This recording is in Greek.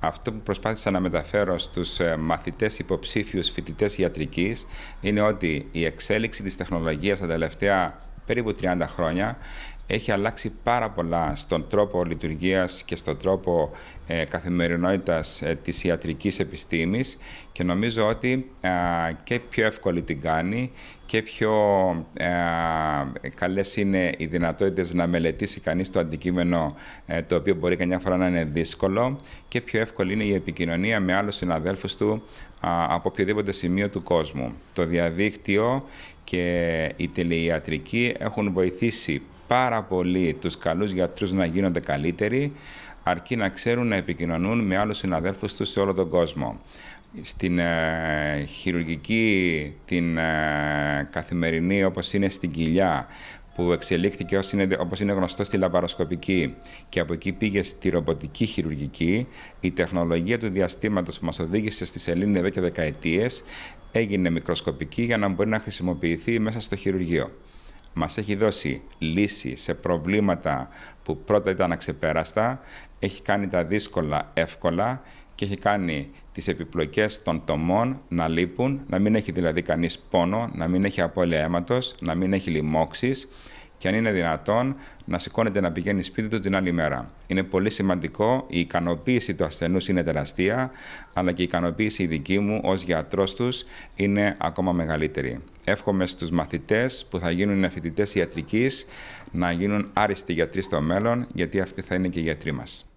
Αυτό που προσπάθησα να μεταφέρω στους ε, μαθητές υποψήφιους φοιτητές ιατρικής είναι ότι η εξέλιξη της τεχνολογίας τα τελευταία περίπου 30 χρόνια έχει αλλάξει πάρα πολλά στον τρόπο λειτουργίας και στον τρόπο ε, καθημερινότητας ε, της ιατρικής επιστήμης και νομίζω ότι και πιο εύκολη την κάνει και πιο ε, καλές είναι οι δυνατότητες να μελετήσει κανείς το αντικείμενο ε, το οποίο μπορεί καμιά φορά να είναι δύσκολο και πιο εύκολη είναι η επικοινωνία με άλλους συναδέλφους του από οποιοδήποτε σημείο του κόσμου. Το διαδίκτυο και η τηλεϊατρική έχουν βοηθήσει πάρα πολύ τους καλούς γιατρούς να γίνονται καλύτεροι, αρκεί να ξέρουν να επικοινωνούν με άλλους συναδέλφους τους σε όλο τον κόσμο. Στην ε, χειρουργική, την ε, καθημερινή, όπως είναι στην κοιλιά, που εξελίχθηκε όπως είναι, είναι γνωστό στη λαπαροσκοπική και από εκεί πήγε στη ρομποτική χειρουργική, η τεχνολογία του διαστήματος που μας οδήγησε στη σελήνη εδώ και δεκαετίες έγινε μικροσκοπική για να μπορεί να χρησιμοποιηθεί μέσα στο χειρουργείο μας έχει δώσει λύση σε προβλήματα που πρώτα ήταν αξεπέραστα, έχει κάνει τα δύσκολα εύκολα και έχει κάνει τις επιπλοκές των τομών να λείπουν, να μην έχει δηλαδή κανείς πόνο, να μην έχει απώλεια αίματος, να μην έχει λοιμώξεις και αν είναι δυνατόν να σηκώνεται να πηγαίνει σπίτι του την άλλη μέρα. Είναι πολύ σημαντικό, η ικανοποίηση του ασθενούς είναι τεραστία, αλλά και η ικανοποίηση η δική μου ως γιατρός τους είναι ακόμα μεγαλύτερη. Εύχομαι στους μαθητές που θα γίνουν φοιτητές ιατρικής να γίνουν άριστοι γιατροί στο μέλλον, γιατί αυτοί θα είναι και οι γιατροί μας.